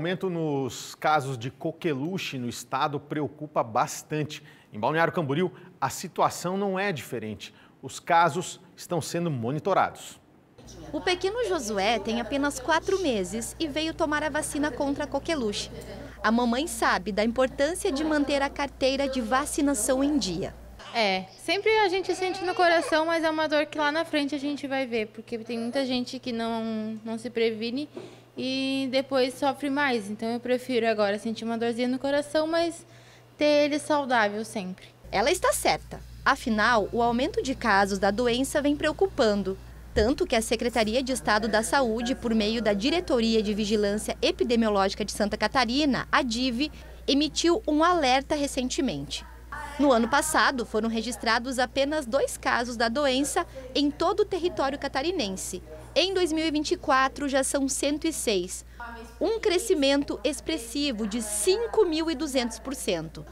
Aumento nos casos de coqueluche no estado preocupa bastante. Em Balneário Camboriú, a situação não é diferente. Os casos estão sendo monitorados. O pequeno Josué tem apenas quatro meses e veio tomar a vacina contra a coqueluche. A mamãe sabe da importância de manter a carteira de vacinação em dia. É, sempre a gente sente no coração, mas é uma dor que lá na frente a gente vai ver, porque tem muita gente que não, não se previne e depois sofre mais. Então eu prefiro agora sentir uma dorzinha no coração, mas ter ele saudável sempre. Ela está certa. Afinal, o aumento de casos da doença vem preocupando. Tanto que a Secretaria de Estado da Saúde, por meio da Diretoria de Vigilância Epidemiológica de Santa Catarina, a DIV, emitiu um alerta recentemente. No ano passado, foram registrados apenas dois casos da doença em todo o território catarinense. Em 2024, já são 106, um crescimento expressivo de 5.200%.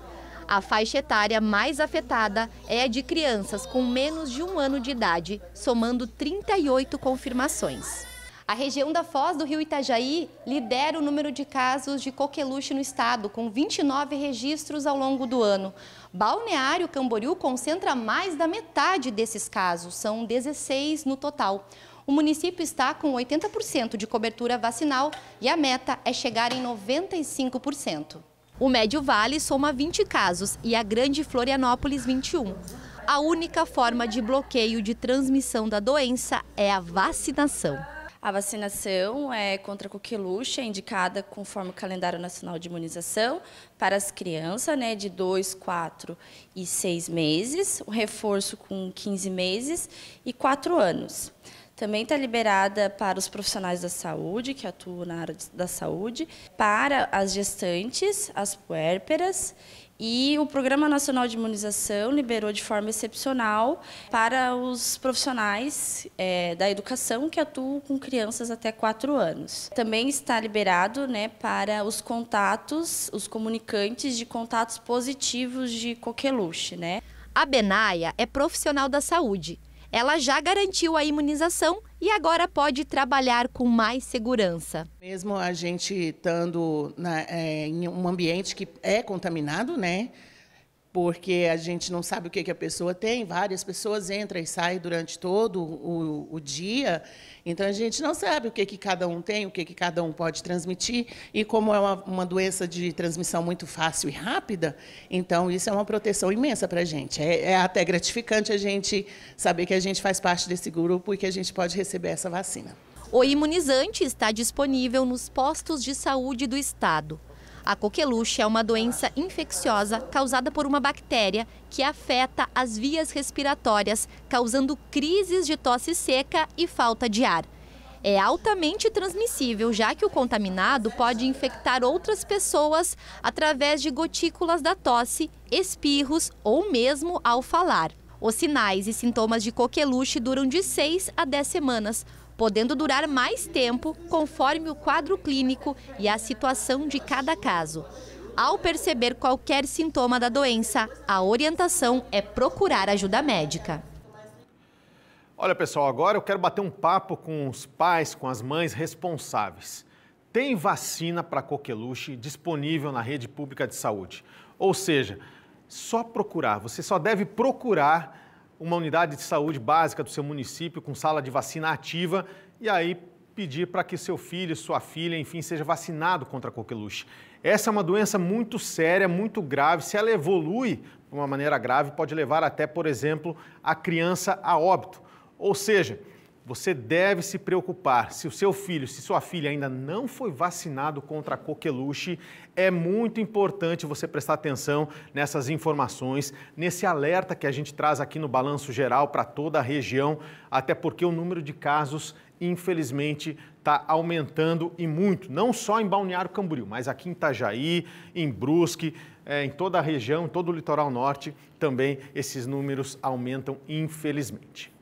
A faixa etária mais afetada é a de crianças com menos de um ano de idade, somando 38 confirmações. A região da Foz do Rio Itajaí lidera o número de casos de coqueluche no estado, com 29 registros ao longo do ano. Balneário Camboriú concentra mais da metade desses casos, são 16 no total o município está com 80% de cobertura vacinal e a meta é chegar em 95%. O Médio Vale soma 20 casos e a Grande Florianópolis 21. A única forma de bloqueio de transmissão da doença é a vacinação. A vacinação é contra coqueluche, é indicada conforme o calendário nacional de imunização para as crianças né, de 2, 4 e 6 meses, o reforço com 15 meses e 4 anos também está liberada para os profissionais da saúde, que atuam na área da saúde, para as gestantes, as puérperas e o Programa Nacional de Imunização liberou de forma excepcional para os profissionais é, da educação que atuam com crianças até 4 anos. Também está liberado né, para os contatos, os comunicantes de contatos positivos de coqueluche. Né? A Benaia é profissional da saúde ela já garantiu a imunização e agora pode trabalhar com mais segurança. Mesmo a gente estando na, é, em um ambiente que é contaminado, né? porque a gente não sabe o que, que a pessoa tem. Várias pessoas entram e saem durante todo o, o dia, então a gente não sabe o que, que cada um tem, o que, que cada um pode transmitir. E como é uma, uma doença de transmissão muito fácil e rápida, então isso é uma proteção imensa para a gente. É, é até gratificante a gente saber que a gente faz parte desse grupo e que a gente pode receber essa vacina. O imunizante está disponível nos postos de saúde do estado. A coqueluche é uma doença infecciosa causada por uma bactéria que afeta as vias respiratórias, causando crises de tosse seca e falta de ar. É altamente transmissível, já que o contaminado pode infectar outras pessoas através de gotículas da tosse, espirros ou mesmo ao falar. Os sinais e sintomas de coqueluche duram de 6 a 10 semanas, podendo durar mais tempo conforme o quadro clínico e a situação de cada caso. Ao perceber qualquer sintoma da doença, a orientação é procurar ajuda médica. Olha, pessoal, agora eu quero bater um papo com os pais, com as mães responsáveis. Tem vacina para coqueluche disponível na rede pública de saúde. Ou seja, só procurar, você só deve procurar uma unidade de saúde básica do seu município com sala de vacina ativa e aí pedir para que seu filho, sua filha, enfim, seja vacinado contra a coqueluche. Essa é uma doença muito séria, muito grave. Se ela evolui de uma maneira grave, pode levar até, por exemplo, a criança a óbito. Ou seja, você deve se preocupar. Se o seu filho, se sua filha ainda não foi vacinado contra a coqueluche, é muito importante você prestar atenção nessas informações, nesse alerta que a gente traz aqui no balanço geral para toda a região, até porque o número de casos infelizmente, está aumentando e muito, não só em Balneário Camboriú, mas aqui em Itajaí, em Brusque, é, em toda a região, em todo o litoral norte, também esses números aumentam, infelizmente.